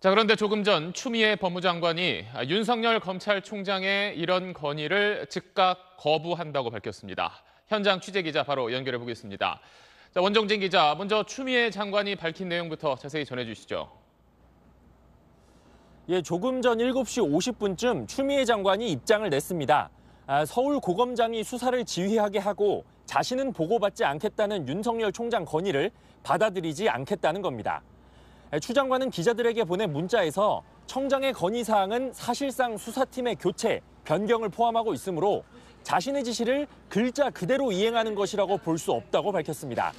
자, 그런데 조금 전 추미애 법무장관이 윤석열 검찰총장의 이런 건의를 즉각 거부한다고 밝혔습니다. 현장 취재 기자 바로 연결해 보겠습니다. 자, 원정진 기자, 먼저 추미애 장관이 밝힌 내용부터 자세히 전해 주시죠. 예, 조금 전 7시 50분쯤 추미애 장관이 입장을 냈습니다. 아, 서울 고검장이 수사를 지휘하게 하고 자신은 보고받지 않겠다는 윤석열 총장 건의를 받아들이지 않겠다는 겁니다. 예, 추 장관은 기자들에게 보낸 문자에서 청장의 건의사항은 사실상 수사팀의 교체, 변경을 포함하고 있으므로 자신의 지시를 글자 그대로 이행하는 것이라고 볼 수 없다고 밝혔습니다.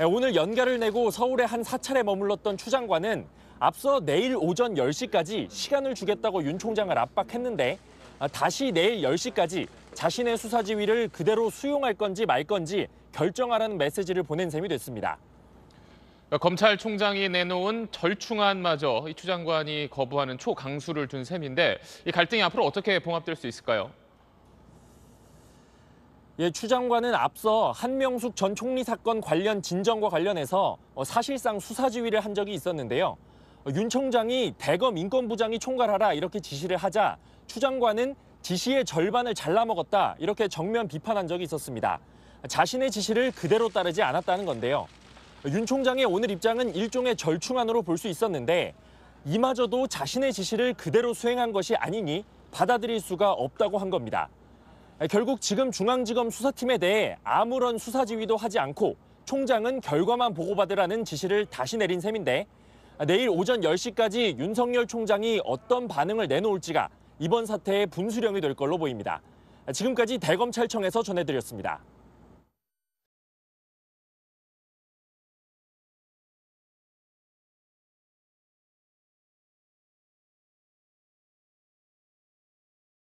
예, 오늘 연가를 내고 서울의 한 사찰에 머물렀던 추 장관은 앞서 내일 오전 10시까지 시간을 주겠다고 윤 총장을 압박했는데 아, 다시 내일 10시까지 자신의 수사 지휘를 그대로 수용할 건지 말 건지 결정하라는 메시지를 보낸 셈이 됐습니다. 그러니까 검찰총장이 내놓은 절충안마저 이 추 장관이 거부하는 초강수를 둔 셈인데 이 갈등이 앞으로 어떻게 봉합될 수 있을까요? 예, 추 장관은 앞서 한명숙 전 총리 사건 관련 진정과 관련해서 어, 사실상 수사 지휘를 한 적이 있었는데요. 어, 윤 총장이 대검 인권부장이 총괄하라 이렇게 지시를 하자 추 장관은 지시의 절반을 잘라먹었다 이렇게 정면 비판한 적이 있었습니다. 자신의 지시를 그대로 따르지 않았다는 건데요. 윤 총장의 오늘 입장은 일종의 절충안으로 볼 수 있었는데 이마저도 자신의 지시를 그대로 수행한 것이 아니니 받아들일 수가 없다고 한 겁니다. 결국 지금 중앙지검 수사팀에 대해 아무런 수사 지휘도 하지 않고 총장은 결과만 보고받으라는 지시를 다시 내린 셈인데 내일 오전 10시까지 윤석열 총장이 어떤 반응을 내놓을지가 이번 사태의 분수령이 될 걸로 보입니다. 지금까지 대검찰청에서 전해드렸습니다.